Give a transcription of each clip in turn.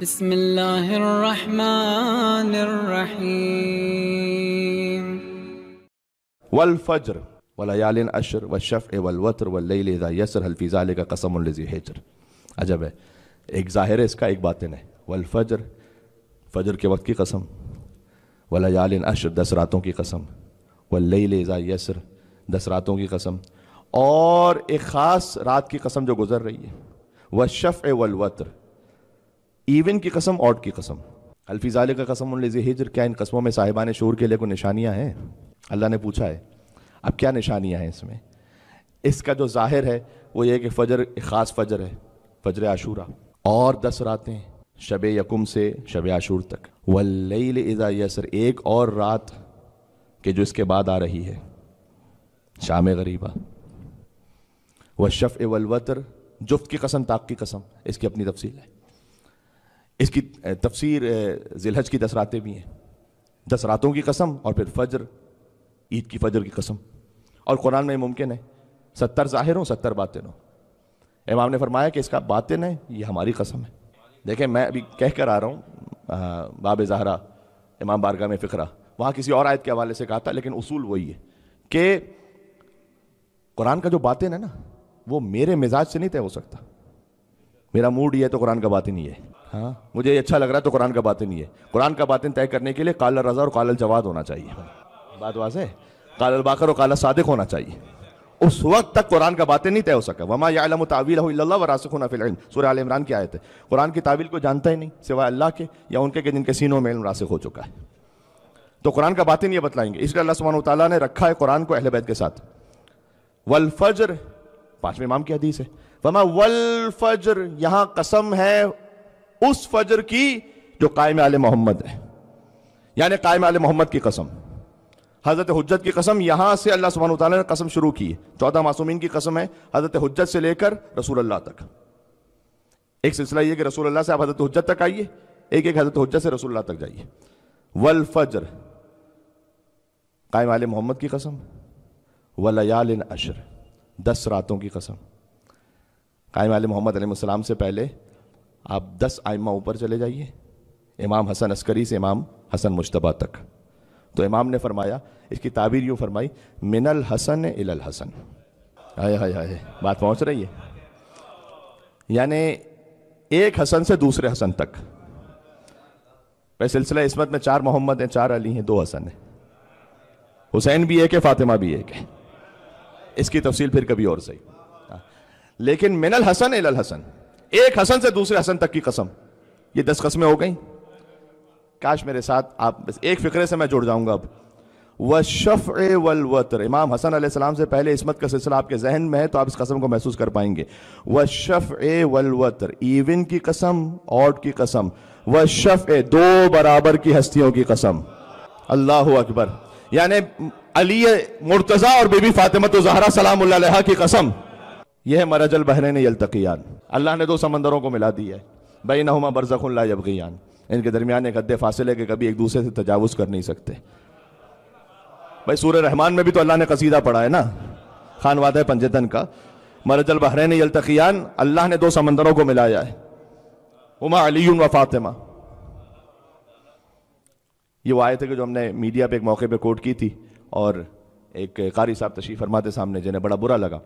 بسم الله الرحمن الرحيم والفجر وليال أشر والشفع والوتر والليل إذا يسر هل في ذلك قسم لذي अजब है एक ज़ाहिर इसका एक बातिन है वलफजर फजर के वक्त की कसम वलयालिन अशर दस की कसम वल्लई लेजा यसर दस की कसम और एक ख़ास रात की कसम जो गुजर रही है वशफ़ वलवतर इवन की कसम ऑट की कसम अल्फिजाले का कसम हिजर क्या इन कस्मों में साहिबान शोर के लिए कोई निशानियाँ हैं अल्लाह ने पूछा है अब क्या निशानियाँ हैं इसमें इसका जो ज़ाहिर है वो ये कि फजर ख़ास फजर है फजर आशूरा और दस रातें शब यकुम से शब आशूर तक वल्लैल सर एक और रात के जो इसके बाद आ रही है शाम गरीबा व शफ़ वलवतर जुफ्त की कसम ताक की कसम इसकी अपनी तफसील है इसकी तफसीर जिलहज की दस रातें भी हैं दस रातों की कसम और फिर फजर ईद की फजर की कसम और कुरान में मुमकिन है सत्तर ज़ाहिर हों सत्तर बातें हों इमाम ने फरमाया कि इसका बातें है ये हमारी कसम है देखें मैं अभी कह कर आ रहा हूँ बाब जहरा इमाम बारगा में फ़िक्रा वहाँ किसी और आयत के हवाले से कहा था लेकिन उसूल वही है कि कुरान का जो बातें है ना वो मेरे मिजाज से नहीं तय हो सकता मेरा मूड ये तो कुरान का बात ही नहीं है हाँ मुझे अच्छा लग रहा है तो कुरान का बात ही नहीं है कुरान का बातें तय करने के लिए काला रजा और काला जवाद होना चाहिए बात वाज है काला बाकर और काला सादिक होना चाहिए उस वक्त तक कुरान का बातें नहीं तय हो सका वमा यालम तावील वरासखना फ़िल सूर्य आल इमरान की आयत है कुरान की तावील को जानता ही नहीं सिवाय अल्लाह के या उनके के जिनके सीनों में इल्म रासिक हो चुका है तो कुरान का बातें नहीं बतलाएंगे इसलिए अल्लाह सुबहान तला ने रखा है कुरान को अहल बैत के साथ वल फजर पांचवें इमाम की हदीस है फरमा वल फजर यहां कसम है उस फजर की जो कायम आल मोहम्मद है यानी कायम आल मोहम्मद की कसम हज़रत हजरत की कसम यहां से अल्लाह सुबहान तला ने कसम शुरू की है चौदह मासूमिन की कसम है हज़रत हजत से लेकर रसूल अल्लाह तक एक सिलसिला यह कि रसूल अल्लाह से आप हज़रत हजत तक आइए एक एक हज़रत हजत से रसूल अल्लाह तक जाइए वल फजर कायम आल मोहम्मद की कसम वलयाल अशर दस रातों की कसम कायम आल मोहम्मद अलैहिस्सलाम से पहले आप दस आइमा ऊपर चले जाइए इमाम हसन अस्करी से इमाम हसन मुशतबा तक तो इमाम ने फरमाया इसकी ताबीर यूँ फरमाई मिनल हसन इल हसन हाय हाय हाय बात पहुँच रही है यानि एक हसन से दूसरे हसन तक वह सिलसिला इसमत में चार मोहम्मद हैं चार अली हैं दो हसन हैं हुसैन भी एक है फातिमा भी एक है इसकी तफसील फिर कभी और सही लेकिन मिनल हसन एल हसन एक हसन से दूसरे हसन तक की कसम ये दस कसमें हो गई काश मेरे साथ आप बस एक फिक्रे से मैं जुड़ जाऊंगा अब व शफ़ वल वतर इमाम हसन सलाम से पहले इसमत का सिलसिला आपके जहन में है तो आप इस कसम को महसूस कर पाएंगे व शफ़ वल वतर इवन की कसम ऑड की कसम व शफ़ दो बराबर की हस्तियों की कसम अल्लाह अकबर यानी अली मुर्तज़ा और बेबी फातिमत तो जहरा सलाम की कसम यह है मरजल यल यलतकियान अल्लाह ने दो समंदरों को मिला दिया है बई नहुमा बरजखुल्ला यबगियान इनके दरमियान एक हद्दे फासिले के कभी एक दूसरे से तजावुज कर नहीं सकते भाई सूर्य रहमान में भी तो अल्लाह ने कसीदा पढ़ा है ना खान वादा है पंजतन का मरजल यल यलतकियान अल्लाह ने दो समंदरों को मिलाया है उमा अली व फातिमा ये वो आए थे कि जो हमने मीडिया पे एक मौके पे कोट की थी और एक कारी साहब तशीफ फरमाते सामने जिन्हें बड़ा बुरा लगा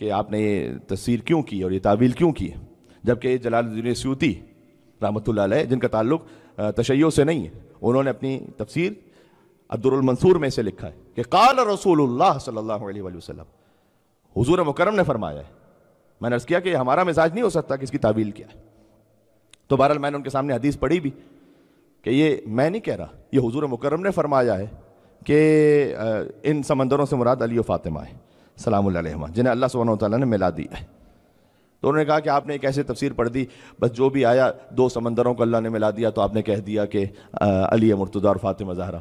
कि आपने ये तस्वीर क्यों की और ये तावील क्यों की जबकि जलालुद्दीन सूती रहमत जिनका ताल्लुक तशैयों से नहीं है उन्होंने अपनी तफसीर अब्दुलमंसूर में से लिखा है कि काल रसूल सल्लल्लाहु हजूर मुकरम ने फरमाया है मैंने अर्ज़ किया कि हमारा मिजाज नहीं हो सकता कि इसकी तावील क्या है तो बहरहाल मैंने उनके सामने हदीस पढ़ी भी कि ये मैं नहीं कह रहा ये हजूर मुकरम ने फरमाया है कि इन समंदरों से मुराद अली फातिमा है सलाम जिन्हें अल्लाह सुबह तौला ने मिला दी है तो उन्होंने कहा कि आपने एक ऐसी तफसीर पढ़ दी बस जो भी आया दो समंदरों को अल्लाह ने मिला दिया तो आपने कह दिया कि अली मुर्तदा और फातिमा जहरा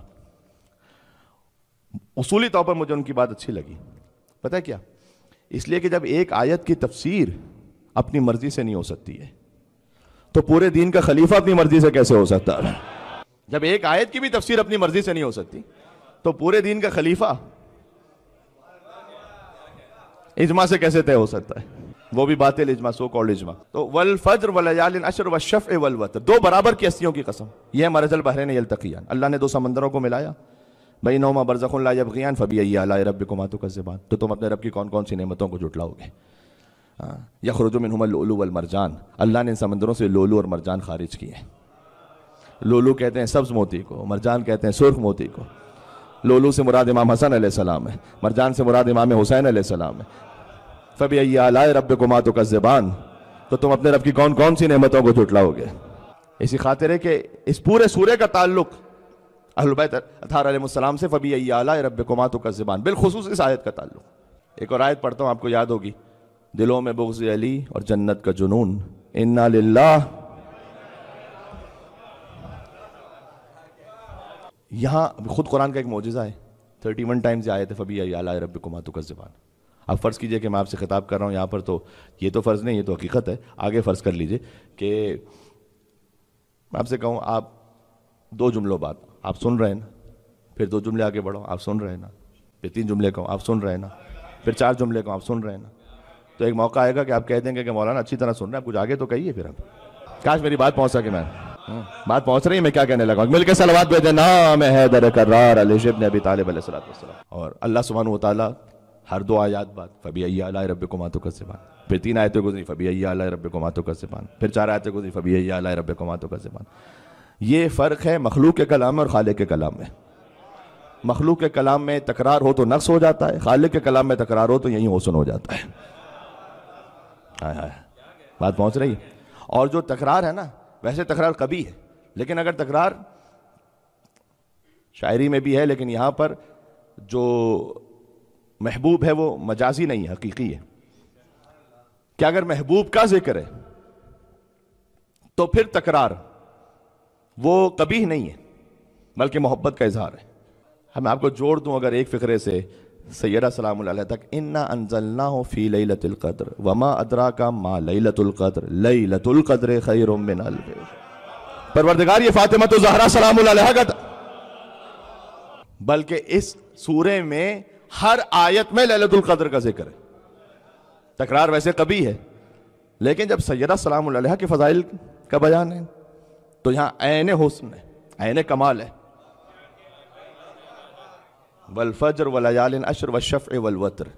उसूली तौर पर मुझे उनकी बात अच्छी लगी पता है क्या इसलिए कि जब एक आयत की तफसीर अपनी मर्जी से नहीं हो सकती है तो पूरे दिन का खलीफा अपनी मर्जी से कैसे हो सकता है जब एक आयत की भी तफसीर अपनी मर्जी से नहीं हो सकती तो पूरे दिन का खलीफा इजमा से कैसे तय हो सकता है वो भी बात इजमा सो कॉल इजमा तो वल फज्र वलयालिन अशर व शफ ए वल वत दो बराबर की अस्थियों की कसम यह बहरे ने यल यलतकियान अल्लाह ने दो समंदरों को मिलाया भाई नौमा बरजखुल्ला यबगियान फबी अला रब को मातु का जबान तो तुम अपने रब की कौन कौन सी नमतों को जुटलाओगे यखरुजुमिन लोलू वल मरजान अल्लाह ने इन समंदरों से लोलू और मरजान खारिज किए लोलू कहते हैं सब्ज़ मोती को मरजान कहते हैं सुर्ख मोती को लोलू से मुराद इमाम हसन सलाम है मरजान से मुराद इमाम हुसैन सलाम है फबी आलाए रब गुमा तो का जबान तो तुम अपने रब की कौन कौन सी नहमतों को जुटलाओगे इसी खातिर है कि इस पूरे सूर्य का ताल्लुक अहलबैत से फबी आलाए रब गुमा तो का जबान बिलखसूस इस आयत का ताल्लुक एक और आयत पढ़ता हूँ आपको याद होगी दिलों में बुग्ज अली और जन्नत का जुनून इन्ना लिल्ला यहाँ खुद कुरान का एक मोजा है थर्टी वन टाइम्स आए थे फबी अला रब कुमातु का जबान अब फ़र्ज़ कीजिए कि मैं आपसे खिताब कर रहा हूँ यहाँ पर तो ये तो फ़र्ज़ नहीं ये तो हकीकत है आगे फ़र्ज़ कर लीजिए कि मैं आपसे कहूँ आप दो जुमलों बात आप सुन रहे हैं ना फिर दो जुमले आगे बढ़ो आप सुन रहे हैं ना फिर तीन जुमले कहो आप सुन रहे हैं ना फिर चार जुमले कहो आप सुन रहे हैं ना तो एक मौका आएगा कि आप कह देंगे कि मौलाना अच्छी तरह सुन रहे हैं कुछ आगे तो कहिए फिर आप काश मेरी बात पहुँच सके मैं हम्म, बात पहुंच रही है मैं क्या कहने लगा मिलकर सलवाद भेजे नाम मैं करार अली शिब ने अभी तालब और अल्लाह सुबहान वाली हर दो आयात बाद फबी अला रब को मातो कर सिफान फिर तीन आयतें गुजरी फबी अला रब को मातो कर सिफान फिर चार आयतें गुजरी फबी अला रब को मातो कर सिफान ये फ़र्क है मखलूक के कलाम में और खाले के कलाम में मखलूक के कलाम में तकरार हो तो नक्स हो जाता है खाले के कलाम में तकरार हो तो यहीं हौसन हो जाता है हाँ हाँ बात पहुँच रही है और जो तकरार है ना वैसे तकरार कभी है लेकिन अगर तकरार शायरी में भी है लेकिन यहाँ पर जो महबूब है वो मजाजी नहीं है हकीकी है क्या अगर महबूब का जिक्र है तो फिर तकरार वो कभी नहीं है बल्कि मोहब्बत का इजहार है हम आपको जोड़ दूं अगर एक फ़िक्रे से सैदा सलाम तक इन्ना अनजलना हो फ़ी लई लतुल्क़द्र वमा अदरा का माँ लई लतुल्क़द्र लई लतुल्क़द्र खैर परवरदगार ये फातिमा तो जहरा सलाम बल्कि इस सूरे में हर आयत में ललतुल कदर का जिक्र है तकरार वैसे कभी है लेकिन जब सैदा सलाम के फ़जाइल का बयान है तो यहां आन हसन है आन कमाल है वलफजर वलयालिन अशर वशफ़ वलवतर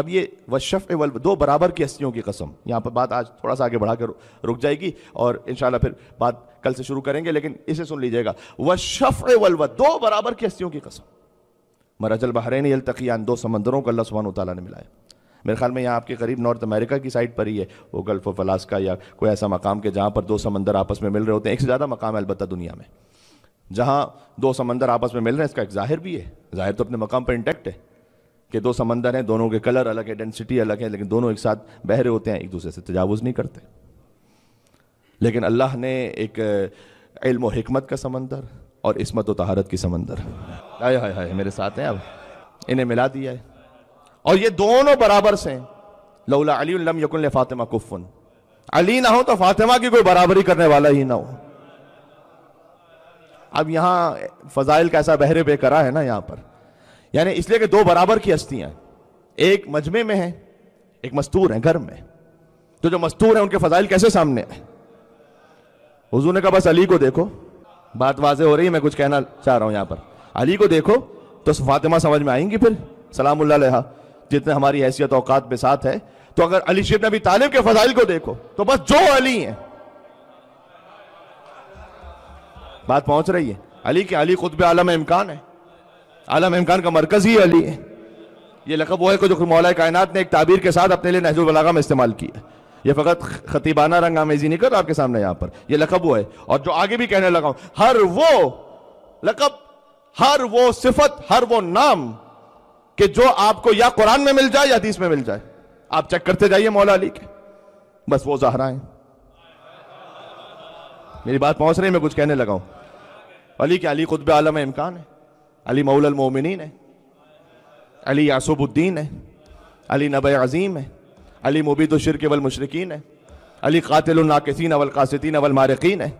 अब ये वशफ़ वल दो बराबर की हस्तियों की कसम यहाँ पर बात आज थोड़ा सा आगे बढ़ाकर रुक जाएगी और इन फिर बात कल से शुरू करेंगे लेकिन इसे सुन लीजिएगा वशफ़ वलव दो बराबर की हस्तियों की कसम मरजल बहरीन तकियान दो समंदरों को अल्लाह सुबहान तला ने मिलाया मेरे ख्याल में यहाँ आपके करीब नॉर्थ अमेरिका की साइड पर ही है वो गल्फ ऑफ अलास्का या कोई ऐसा मकाम के जहाँ पर दो समंदर आपस में मिल रहे होते हैं एक से ज़्यादा मकाम है अलबत्त दुनिया में जहाँ दो समंदर आपस में मिल रहे हैं इसका एक ज़ाहिर भी है ज़ाहिर तो अपने मकाम पर इंटेक्ट है कि दो समंदर हैं दोनों के कलर अलग है डेंसिटी अलग है लेकिन दोनों एक साथ बहरे होते हैं एक दूसरे से तजावज़ नहीं करते लेकिन अल्लाह ने एक इल्म हमत का समंदर और इसमत व तहारत की समंदर हाय हाय हाय मेरे साथ हैं अब इन्हें मिला दिया है और ये दोनों बराबर से हैं लौला अली यकुल फातिमा कुफन अली ना हो तो फातिमा की कोई बराबरी करने वाला ही ना हो अब यहां फजाइल का ऐसा बहरे पे करा है ना यहां पर यानी इसलिए कि दो बराबर की हस्तियां एक मजमे में है एक मस्तूर है घर में तो जो मस्तूर है उनके फजाइल कैसे सामने है हजू ने कहा बस अली को देखो बात वाजे हो रही है मैं कुछ कहना चाह रहा हूं यहां पर अली को देखो तो फातिमा समझ में आएंगी फिर सलाम जितने हमारी हैसियत औकात पे साथ है तो अगर अली शेब नबी तालिब के फजाइल को देखो तो बस जो अली है बात पहुंच रही है अली के अली खुतब आलम इमकान है आलम इमकान का मरकज ही अली है ये लकब वो है जो मौला कायनात ने एक ताबीर के साथ अपने लिए नहजुल बलागा में इस्तेमाल किया ये फ़कत खतीबाना रंग आमेजी नहीं कर आपके सामने यहाँ पर यह लकब वो है और जो आगे भी कहने लगा हूं हर वो लकब हर वो सिफत हर वो नाम कि जो आपको या कुरान में मिल जाए या हदीस में मिल जाए आप चेक करते जाइए मौला अली के बस वो जहरा है मेरी बात पहुंच रही मैं कुछ कहने लगा हूं अली के अली खुतब आलम इमकान है अली मौल है अली यासुबुद्दीन है अली नब अजीम है अली मुबीद शिरक वल मशरकिन है अली कातिल नाकसिन अवल कासिन अवल मारकिन है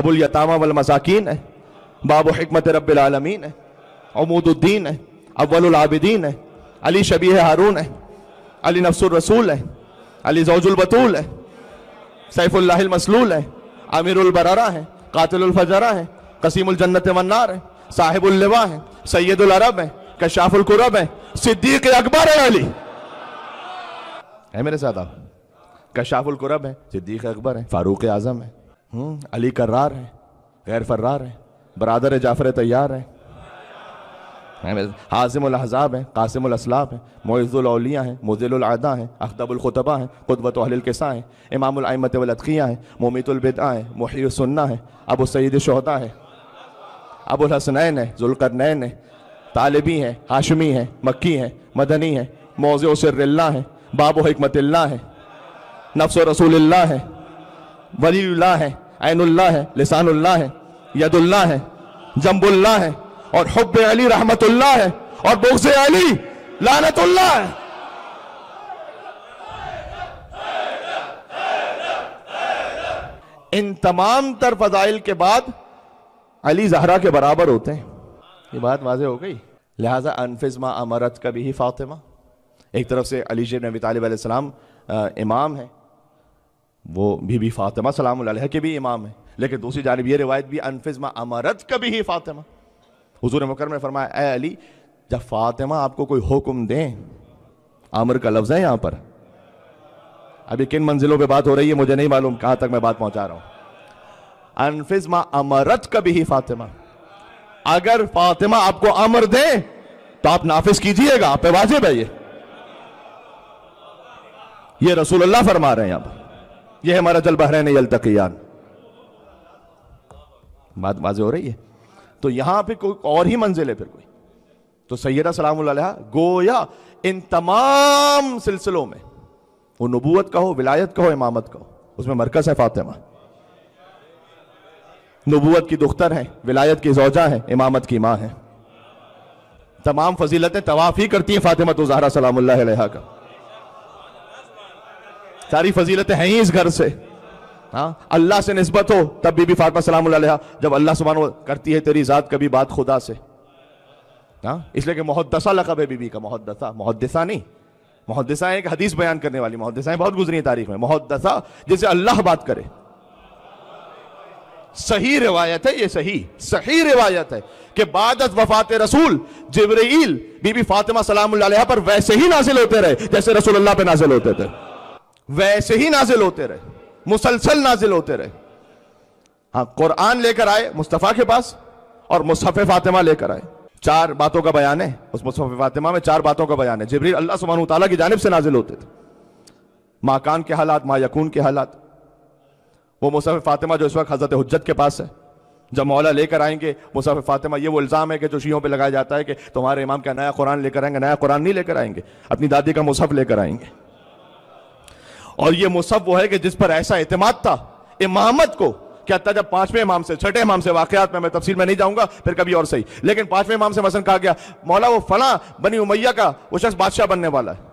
अबुल यतामा वल मसाकिन है बाबो हकमत रबालमीन है अमूदुद्दीन है अव्वलाबिदीन है अली शबी हारून है अली नफसुर रसूल है अली जौजुलबतूल है सैफुल्लाहिल मसलूल है अमीरुल है कातिलफजरा है कसीमुल मन्नार है साहिबुल है सैदुलरब अरब है कशाफुल कुरब है सिद्दीक अकबर है अली है मेरे साथ आप कशाफुल कुरब है सिद्दीक अकबर है फारूक आजम है अली कर्रार है गैर फर्रार है बरदर जाफ़र तैयार हैं हाजिम हज़ाब हैं कासिम असलाब हैं मोज़ुलौलिया हैं मोज़िलदा हैं अख्तबुलखतबा हैं खुदबत अहलकसा हैं इमामत वलतकिया हैं मोमितबिदा हैं महीसन्ना हैं अबू सैद शहदा हैं अबुलहसनैन हैं जुलकरनैन है तालबी हैं हाशमी हैं मक्की हैं मदनी हैं मौज़ सर्रल्ला हैं बाबो हमतल्ला हैं नफ्स रसूल हैं वलील्ला हैं आइनुल्ला है लिसानुल्ला है यदुल्ला है जम्बुल्ला है और हब्ब अली रहमतुल्ला है और बोगज अली लानतुल्ला है इन तमाम तर फजाइल के बाद अली जहरा के बराबर होते हैं ये बात वाजे हो गई लिहाजा अनफिज अमरत का भी ही फातिमा एक तरफ से अली शेर नबी तालब इमाम है वो भी फातिमा सलाम के भी इमाम है लेकिन दूसरी जानब यह रिवायत भी अनफिजमा अमरत कभी ही फातिमा हजूर मकर में फरमाया अली जब फातिमा आपको कोई हुक्म दें आमर का लफ्ज़ है यहां पर अभी किन मंजिलों पर बात हो रही है मुझे नहीं मालूम कहां तक मैं बात पहुंचा रहा हूं अनफिज अमरत कभी ही फातिमा अगर फातिमा आपको अमर दे तो आप नाफिज कीजिएगा आप पे वाजिब है ये ये अल्लाह फरमा रहे हैं आप ये हमारा जल अल तकियान बात वाजे हो रही है तो यहां पर कोई और ही मंजिल है फिर कोई तो सैदा सलाम गोया इन तमाम सिलसिलों में वो नबूत का हो विलायत का हो इमामत का हो उसमें मरकज है फातिमा नबूत की दुख्तर है विलायत की जोजा है इमामत की माँ है तमाम फजीलतें तवाफ ही करती हैं फातिमा तो जहरा सलाम का सारी फजीलतें हैं ही इस घर से हाँ अल्लाह से नस्बत हो तब बीबी फातमा सलाम जब अल्लाह सुबह करती है तेरी ज़ात कभी बात खुदा से हाँ इसलिए कि मोहदसा लकब है बीबी का मोहदसा मोहदसा नहीं मोहदसा एक हदीस बयान करने वाली मोहदसाएं बहुत गुजरी है तारीख में मोहदसा जिसे अल्लाह बात करे सही रिवायत है ये सही सही रिवायत है कि बादत वफात रसूल जबरील बीबी फातिमा सलाम पर वैसे ही नाजिल होते रहे जैसे रसूल अल्लाह पे नाजिल होते थे वैसे ही नाजिल होते रहे मुसलसल नाजिल होते रहे हाँ कुरान लेकर आए मुस्तफ़ा के पास और मुसफ़ फातिमा लेकर आए चार बातों का बयान है उस मुसफ़ फातिमा में चार बातों का बयान है जबरी अल्लाह सुबहान तला की जानब से नाजिल होते थे माकान के हालात मा यकून के हालात वो मुसफ़ फातिमा जो इस वक्त हज़रत हजत के पास है जब मौला लेकर आएंगे मुसाफ फातिमा ये वो इल्ज़ाम है कि जो शीयों पर लगाया जाता है कि तुम्हारे इमाम का नया कुरान लेकर आएंगे नया कुरान नहीं लेकर आएंगे अपनी दादी का मुसहफ लेकर आएंगे और ये मुसफ वो है कि जिस पर ऐसा एतमाद था इमामत को क्या था जब पांचवें इमाम से छठे इमाम से वाकत में मैं तफसील में नहीं जाऊंगा फिर कभी और सही लेकिन पांचवें इमाम से मसन कहा गया मौला वो फला बनी उमैया का वो शख्स बादशाह बनने वाला है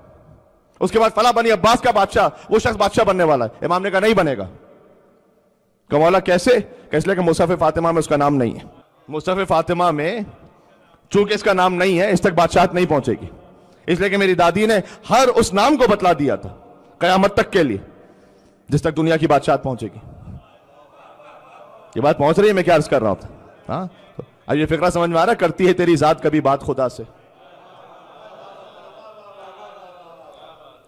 उसके बाद फला बनी अब्बास का बादशाह वो शख्स बादशाह बनने वाला है इमाम ने कहा नहीं बनेगा कमौला कैसे कैसे कि मुसफ फातिमा में उसका नाम नहीं है मुसफ फातिमा में चूंकि इसका नाम नहीं है इस तक बादशाह नहीं पहुंचेगी इसलिए कि मेरी दादी ने हर उस नाम को बतला दिया था कयामत तक के लिए जिस तक दुनिया की बादशाहत पहुंचेगी ये बात पहुंच रही है मैं क्या अर्ज कर रहा हूं हाँ तो अब ये फिक्रा समझ में आ रहा करती है तेरी जात कभी बात खुदा से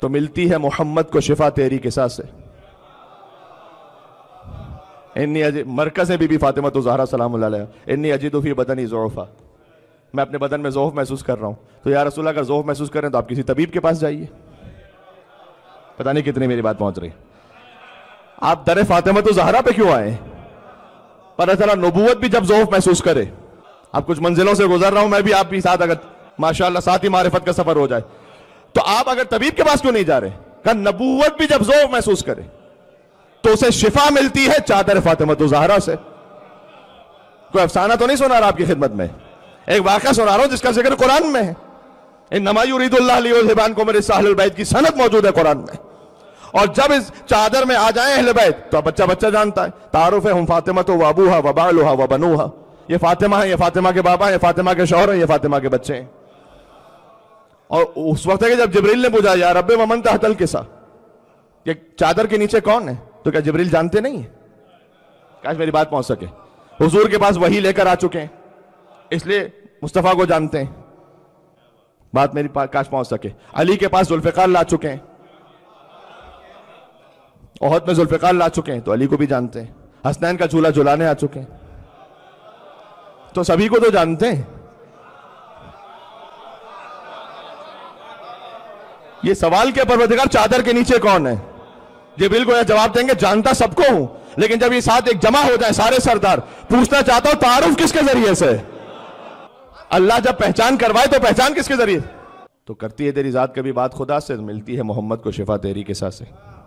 तो मिलती है मोहम्मद को शिफा तेरी के साथ से इन्नी अजी मरकज है बीबी फातिमा तो जहरा सलाम इन्नी अजीद बदन ही जोफा मैं अपने बदन में जोफ महसूस कर रहा हूं तो यार रसूल अगर जोफ महसूस करें तो आप किसी तबीब के पास जाइए पता नहीं कितनी मेरी बात पहुंच रही आप दर फातिमा तो जहरा पे क्यों आए पर चला नबूवत भी जब जोफ महसूस करे आप कुछ मंजिलों से गुजर रहा हूं मैं भी आप भी साथ अगर माशाला साथ ही मारिफत का सफर हो जाए तो आप अगर तबीब के पास क्यों नहीं जा रहे कहा नबूवत भी जब जोफ महसूस करे तो उसे शिफा मिलती है चादर फातिमा तो जहरा से कोई अफसाना तो नहीं सुना रहा आपकी खिदमत में एक वाक्य सुना रहा हूं जिसका जिक्र कुरान में है नमाजुरीदुल्लाबान को मेरे बैद की सनत मौजूद है कुरान में और जब इस चादर में आ जाए बैद तो बच्चा बच्चा जानता है तारुफ है हम फातिमा तो हा वबालुहा हा ये फातिमा है ये फातिमा के बाबा है फातिमा के शोहर है ये फातिमा के बच्चे हैं और उस वक्त है कि जब जबरील ने पूछा यार रब ममन तहतल किसा ये चादर के नीचे कौन है तो क्या जबरील जानते नहीं है काश मेरी बात पहुंच सके हुजूर के पास वही लेकर आ चुके हैं इसलिए मुस्तफ़ा को जानते हैं बात मेरी काश पहुंच सके अली के पास जुल्फिकार ला चुके हैं ओहद में जुल्फिकार ला चुके हैं तो अली को भी जानते हैं हसनैन का झूला झुलाने आ चुके हैं तो सभी को तो जानते हैं ये सवाल के परवधिकार चादर के नीचे कौन है ये बिल्कुल यह जवाब देंगे जानता सबको हूं लेकिन जब ये साथ एक जमा हो जाए सारे सरदार पूछना चाहता हूं तारुफ किसके जरिए से अल्लाह जब पहचान करवाए तो पहचान किसके जरिए तो करती है तेरी ज़ात कभी बात खुदा से मिलती है मोहम्मद को शिफा तेरी के साथ से